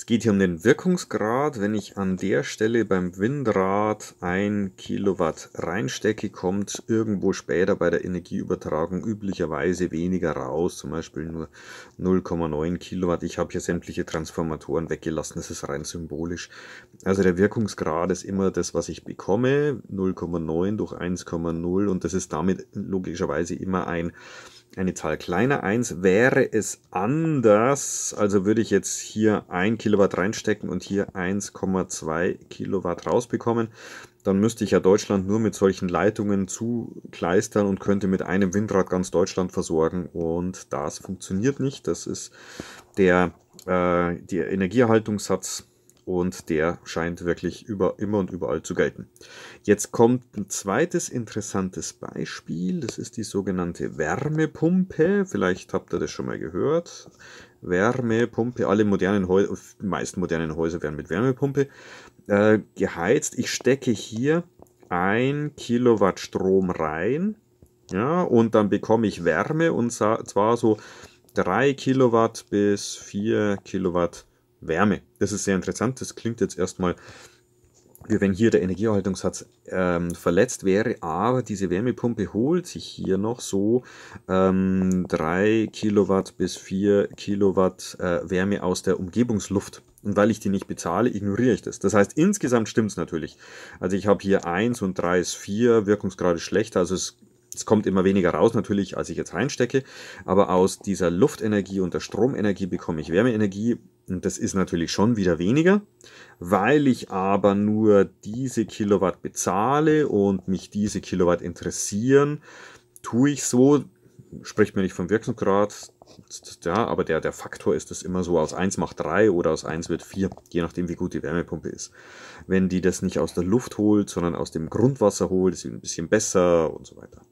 Es geht hier um den Wirkungsgrad. Wenn ich an der Stelle beim Windrad ein Kilowatt reinstecke, kommt irgendwo später bei der Energieübertragung üblicherweise weniger raus, zum Beispiel nur 0,9 Kilowatt. Ich habe hier sämtliche Transformatoren weggelassen, das ist rein symbolisch. Also der Wirkungsgrad ist immer das, was ich bekomme, 0,9 durch 1,0 und das ist damit logischerweise immer ein eine Zahl kleiner 1. Wäre es anders, also würde ich jetzt hier 1 Kilowatt reinstecken und hier 1,2 Kilowatt rausbekommen, dann müsste ich ja Deutschland nur mit solchen Leitungen zukleistern und könnte mit einem Windrad ganz Deutschland versorgen. Und das funktioniert nicht. Das ist der, äh, der Energieerhaltungssatz und der scheint wirklich über, immer und überall zu gelten. Jetzt kommt ein zweites interessantes Beispiel, das ist die sogenannte Wärmepumpe. Vielleicht habt ihr das schon mal gehört. Wärmepumpe, alle modernen Häuser, die meisten modernen Häuser werden mit Wärmepumpe äh, geheizt. Ich stecke hier ein Kilowatt Strom rein ja, und dann bekomme ich Wärme und zwar so 3 Kilowatt bis 4 Kilowatt Wärme. Das ist sehr interessant. Das klingt jetzt erstmal, wie wenn hier der Energieerhaltungssatz ähm, verletzt wäre, aber diese Wärmepumpe holt sich hier noch so ähm, 3 Kilowatt bis 4 Kilowatt äh, Wärme aus der Umgebungsluft. Und weil ich die nicht bezahle, ignoriere ich das. Das heißt, insgesamt stimmt es natürlich. Also ich habe hier 1 und 3 ist 4, Wirkungsgrad ist schlechter, also es es kommt immer weniger raus natürlich, als ich jetzt reinstecke, aber aus dieser Luftenergie und der Stromenergie bekomme ich Wärmeenergie und das ist natürlich schon wieder weniger, weil ich aber nur diese Kilowatt bezahle und mich diese Kilowatt interessieren, tue ich so, spricht mir nicht vom Wirkungsgrad, ja, aber der, der Faktor ist es immer so, aus 1 macht 3 oder aus 1 wird 4, je nachdem wie gut die Wärmepumpe ist. Wenn die das nicht aus der Luft holt, sondern aus dem Grundwasser holt, ist sie ein bisschen besser und so weiter.